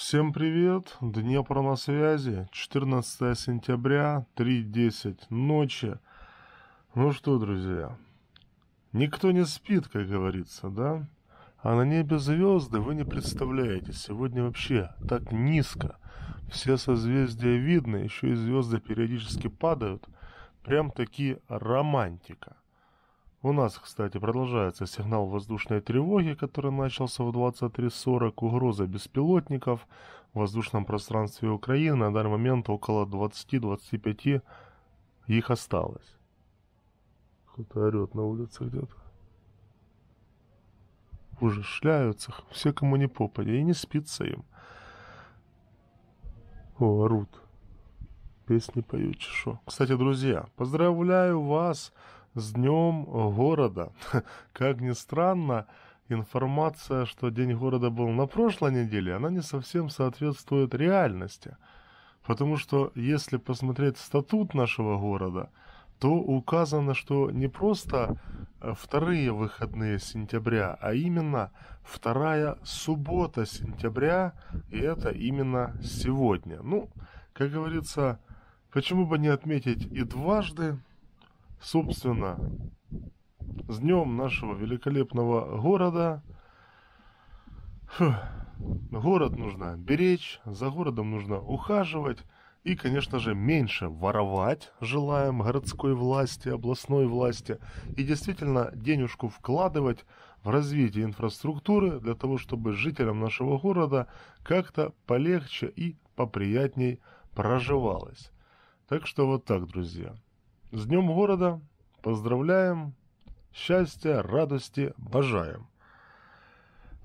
Всем привет, Днепр на связи, 14 сентября, 3.10 ночи. Ну что, друзья, никто не спит, как говорится, да? А на небе звезды вы не представляете, сегодня вообще так низко. Все созвездия видны, еще и звезды периодически падают. Прям таки романтика. У нас, кстати, продолжается сигнал воздушной тревоги, который начался в 23.40, угроза беспилотников в воздушном пространстве Украины. На данный момент около 20-25 их осталось. Кто-то орет на улице где-то. Уже шляются, все кому не попадя, и не спится им. О, орут. Песни поют, что. Кстати, друзья, поздравляю вас с Днем города. Как ни странно, информация, что День города был на прошлой неделе, она не совсем соответствует реальности. Потому что если посмотреть статут нашего города, то указано, что не просто э, вторые выходные сентября, а именно вторая суббота сентября, и это именно сегодня. Ну, как говорится, почему бы не отметить и дважды, Собственно, с днем нашего великолепного города. Фух. Город нужно беречь, за городом нужно ухаживать и, конечно же, меньше воровать желаем городской власти, областной власти и действительно денежку вкладывать в развитие инфраструктуры для того, чтобы жителям нашего города как-то полегче и поприятней проживалось. Так что вот так, друзья. С Днем Города! Поздравляем! Счастья, радости, бажаем!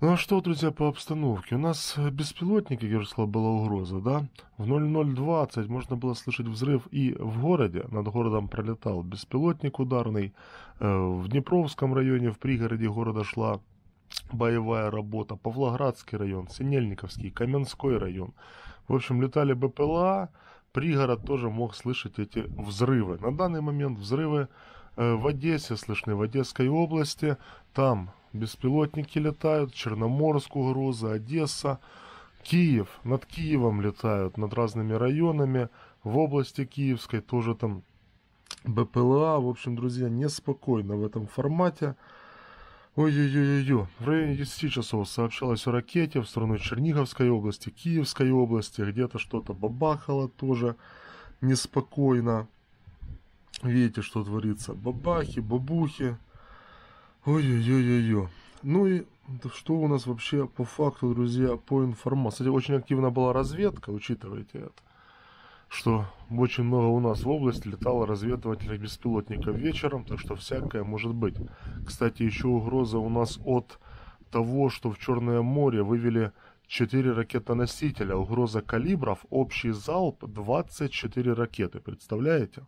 Ну а что, друзья, по обстановке? У нас беспилотники, Ярослав, была угроза, да? В 00.20 можно было слышать взрыв и в городе, над городом пролетал беспилотник ударный. Э, в Днепровском районе, в пригороде города шла боевая работа. Павлоградский район, Синельниковский, Каменской район. В общем, летали БПЛА, пригород тоже мог слышать эти взрывы. На данный момент взрывы э, в Одессе слышны, в Одесской области. Там беспилотники летают, Черноморск угроза, Одесса, Киев. Над Киевом летают, над разными районами. В области Киевской тоже там БПЛА. В общем, друзья, неспокойно в этом формате. Ой-ой-ой-ой, в районе 10 часов сообщалось о ракете в сторону Черниговской области, Киевской области, где-то что-то бабахало тоже неспокойно. Видите, что творится? Бабахи, бабухи. Ой-ой-ой-ой. Ну и что у нас вообще по факту, друзья, по информации? Кстати, очень активно была разведка, учитывайте это что очень много у нас в области летало разведывательных беспилотников вечером, так что всякое может быть. Кстати, еще угроза у нас от того, что в Черное море вывели 4 ракетоносителя, угроза калибров, общий залп 24 ракеты, представляете?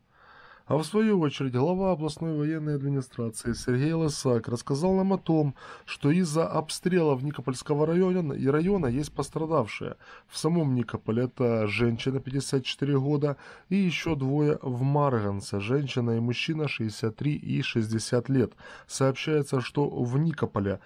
А в свою очередь глава областной военной администрации Сергей Лысак рассказал нам о том, что из-за обстрелов Никопольского района и района есть пострадавшие. В самом Никополе это женщина 54 года и еще двое в Марганце, женщина и мужчина 63 и 60 лет. Сообщается, что в Никополе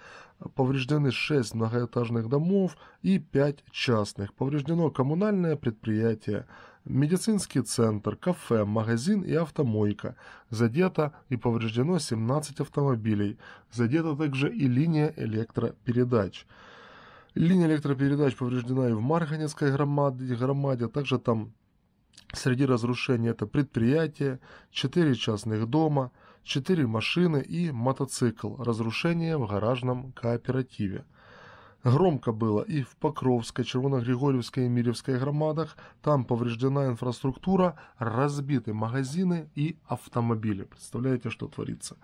повреждены 6 многоэтажных домов и 5 частных. Повреждено коммунальное предприятие медицинский центр, кафе, магазин и автомойка. Задето и повреждено 17 автомобилей. Задета также и линия электропередач. Линия электропередач повреждена и в Марганецкой громаде, громаде также там Среди разрушений это предприятие, 4 частных дома, 4 машины и мотоцикл. Разрушение в гаражном кооперативе. Громко было и в Покровской, Червоногригорьевской и Миревской громадах. Там повреждена инфраструктура, разбиты магазины и автомобили. Представляете, что творится?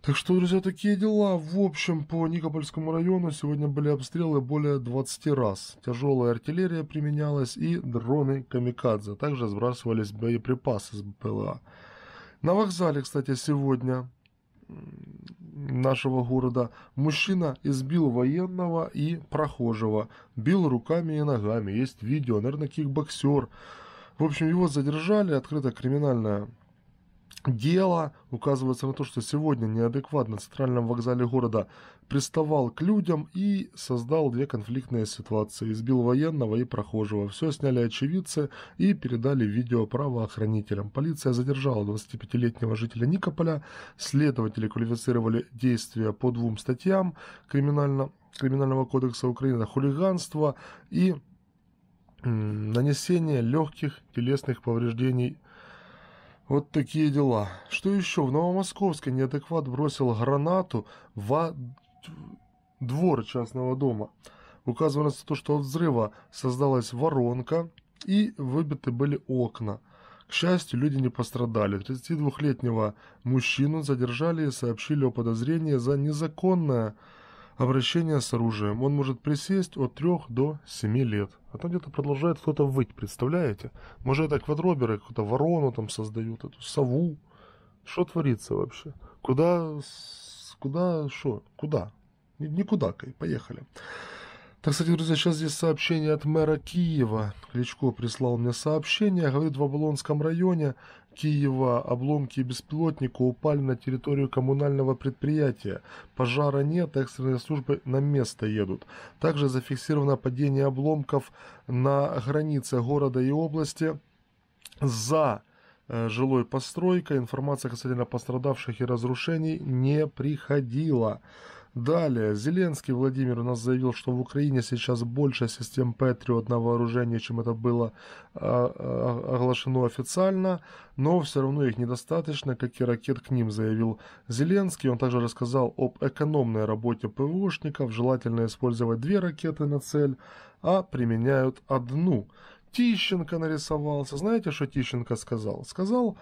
Так что, друзья, такие дела. В общем, по Никопольскому району сегодня были обстрелы более 20 раз. Тяжелая артиллерия применялась и дроны «Камикадзе». Также сбрасывались боеприпасы с БПЛА. На вокзале, кстати, сегодня нашего города, мужчина избил военного и прохожего, бил руками и ногами, есть видео, наверное, кикбоксер. В общем, его задержали, открыто криминальное дело указывается на то, что сегодня неадекватно на центральном вокзале города приставал к людям и создал две конфликтные ситуации. Избил военного и прохожего. Все сняли очевидцы и передали видео правоохранителям. Полиция задержала 25-летнего жителя Никополя. Следователи квалифицировали действия по двум статьям криминально Криминального кодекса Украины хулиганство и нанесение легких телесных повреждений – вот такие дела. Что еще? В Новомосковске неадекват бросил гранату в двор частного дома. Указывается то, что от взрыва создалась воронка и выбиты были окна. К счастью, люди не пострадали. 32-летнего мужчину задержали и сообщили о подозрении за незаконное Обращение с оружием. Он может присесть от 3 до 7 лет. А там где-то продолжает кто-то выть, представляете? Может это квадроберы, какую-то ворону там создают, эту сову. Что творится вообще? Куда, куда, что, куда? Никуда, поехали. Поехали. Так, кстати, друзья, сейчас здесь сообщение от мэра Киева. Кличко прислал мне сообщение. Говорит, в Абулонском районе Киева обломки беспилотника упали на территорию коммунального предприятия. Пожара нет, экстренные службы на место едут. Также зафиксировано падение обломков на границе города и области за э, жилой постройкой. Информация касательно пострадавших и разрушений не приходила. Далее, Зеленский Владимир у нас заявил, что в Украине сейчас больше систем Патриот на вооружении, чем это было а, а, оглашено официально, но все равно их недостаточно, как и ракет к ним, заявил Зеленский. Он также рассказал об экономной работе ПВОшников, желательно использовать две ракеты на цель, а применяют одну – Тищенко нарисовался. Знаете, что Тищенко сказал? Сказал,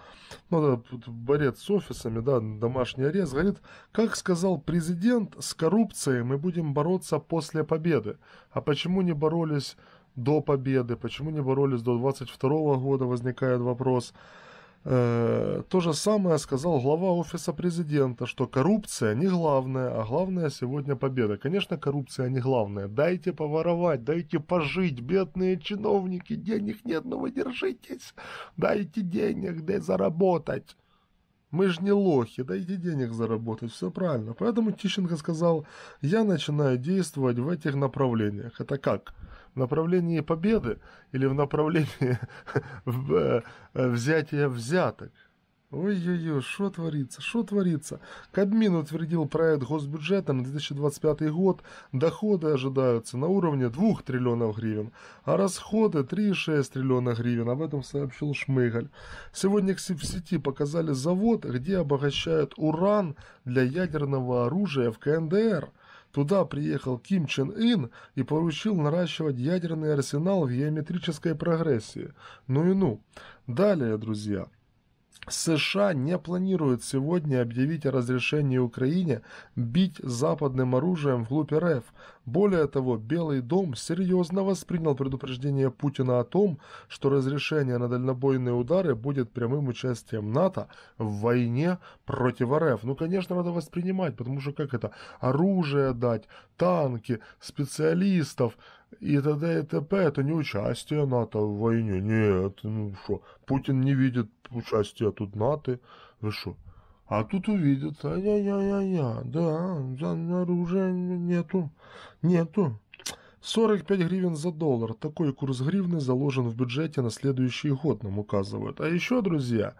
ну, да, борец с офисами, да, домашний арест, говорит, как сказал президент, с коррупцией мы будем бороться после победы. А почему не боролись до победы? Почему не боролись до 22 года, возникает вопрос. Э, то же самое сказал глава Офиса Президента, что коррупция не главное, а главное сегодня победа. Конечно, коррупция не главное. Дайте поворовать, дайте пожить, бедные чиновники, денег нет, но вы держитесь. Дайте денег, дай заработать. Мы же не лохи, дайте денег заработать, все правильно. Поэтому Тищенко сказал, я начинаю действовать в этих направлениях. Это как? направлении победы или в направлении э, э, взятия взяток. Ой-ой-ой, что творится, что творится? Кабмин утвердил проект госбюджета на 2025 год. Доходы ожидаются на уровне 2 триллионов гривен, а расходы 3,6 триллиона гривен. Об этом сообщил Шмыгаль. Сегодня в сети показали завод, где обогащают уран для ядерного оружия в КНДР. Туда приехал Ким Чен Ин и поручил наращивать ядерный арсенал в геометрической прогрессии. Ну и ну. Далее, друзья. США не планируют сегодня объявить о разрешении Украине бить западным оружием вглубь РФ. Более того, Белый дом серьезно воспринял предупреждение Путина о том, что разрешение на дальнобойные удары будет прямым участием НАТО в войне против РФ. Ну, конечно, надо воспринимать, потому что как это? Оружие дать, танки, специалистов – и тогда и т.п. это не участие НАТО в войне. Нет, ну что, Путин не видит участия тут НАТО. Вы что? А тут увидят, ай-яй-яй-яй, да, да, оружия нету, нету. 45 гривен за доллар. Такой курс гривны заложен в бюджете на следующий год, нам указывают. А еще, друзья,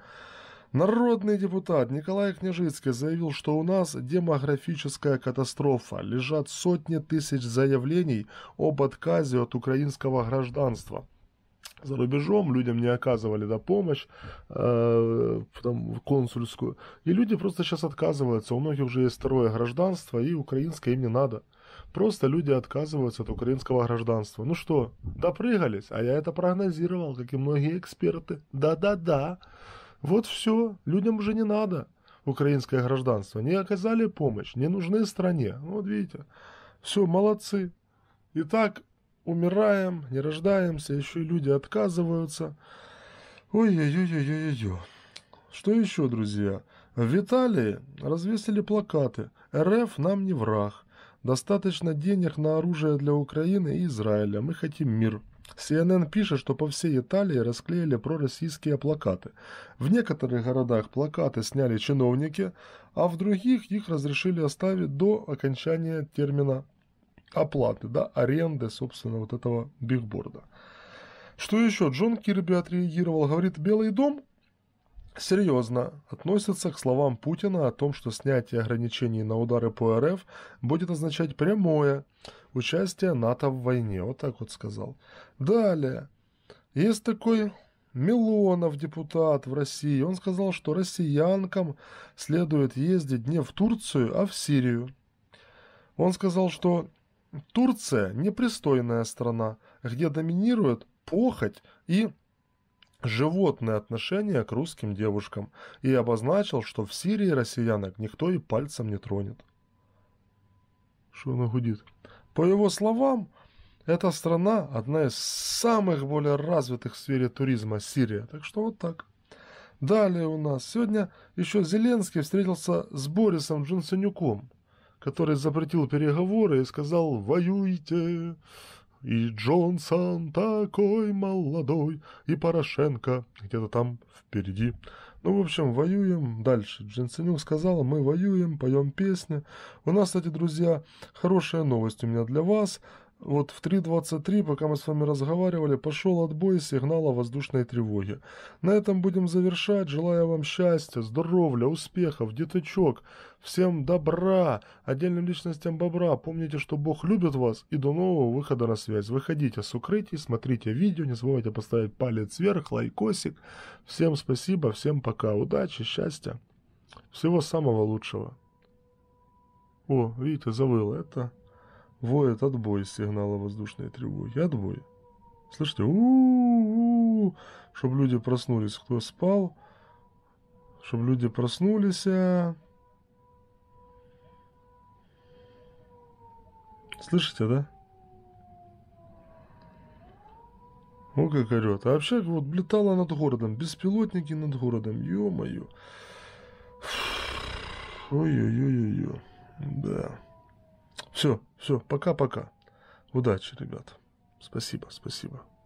Народный депутат Николай Княжицкий заявил, что у нас демографическая катастрофа, лежат сотни тысяч заявлений об отказе от украинского гражданства за рубежом, людям не оказывали да, помощь э, там, консульскую. И люди просто сейчас отказываются. У многих уже есть второе гражданство, и украинское им не надо. Просто люди отказываются от украинского гражданства. Ну что, допрыгались? А я это прогнозировал, как и многие эксперты. Да-да-да. Вот все, людям уже не надо украинское гражданство. Не оказали помощь, не нужны стране. Ну, вот видите, все, молодцы. И так умираем, не рождаемся, еще и люди отказываются. Ой-ой-ой-ой-ой-ой. Что еще, друзья? В Виталии развесили плакаты «РФ нам не враг». Достаточно денег на оружие для Украины и Израиля. Мы хотим мир. CNN пишет, что по всей Италии расклеили пророссийские плакаты. В некоторых городах плакаты сняли чиновники, а в других их разрешили оставить до окончания термина оплаты, да, аренды, собственно, вот этого бигборда. Что еще? Джон Кирби отреагировал, говорит, Белый дом серьезно относится к словам Путина о том, что снятие ограничений на удары по РФ будет означать прямое участия НАТО в войне. Вот так вот сказал. Далее. Есть такой Милонов, депутат в России. Он сказал, что россиянкам следует ездить не в Турцию, а в Сирию. Он сказал, что Турция – непристойная страна, где доминирует похоть и животные отношения к русским девушкам и обозначил, что в Сирии россиянок никто и пальцем не тронет. Что она гудит? По его словам, эта страна одна из самых более развитых в сфере туризма Сирия. Так что вот так. Далее у нас. Сегодня еще Зеленский встретился с Борисом Джонсонюком, который запретил переговоры и сказал «Воюйте!» И Джонсон такой молодой, и Порошенко где-то там впереди. Ну, в общем, воюем дальше. Джинсенюк сказала, мы воюем, поем песни. У нас, кстати, друзья, хорошая новость у меня для вас. Вот в 3.23, пока мы с вами разговаривали, пошел отбой сигнала воздушной тревоги. На этом будем завершать. Желаю вам счастья, здоровья, успехов, деточок. Всем добра, отдельным личностям бобра. Помните, что Бог любит вас. И до нового выхода на связь. Выходите с укрытий, смотрите видео. Не забывайте поставить палец вверх, лайкосик. Всем спасибо, всем пока. Удачи, счастья. Всего самого лучшего. О, видите, завыло. Это Воет отбой сигнала воздушной тревоги. Отбой. Слышите? у у, -у, -у Чтобы люди проснулись, кто спал. Чтобы люди проснулись. А. Слышите, да? О, как орет. А вообще, вот, блетала над городом. Беспилотники над городом. Ё-моё. Ой-ой-ой-ой-ой. Да. Все, все, пока-пока. Удачи, ребят. Спасибо, спасибо.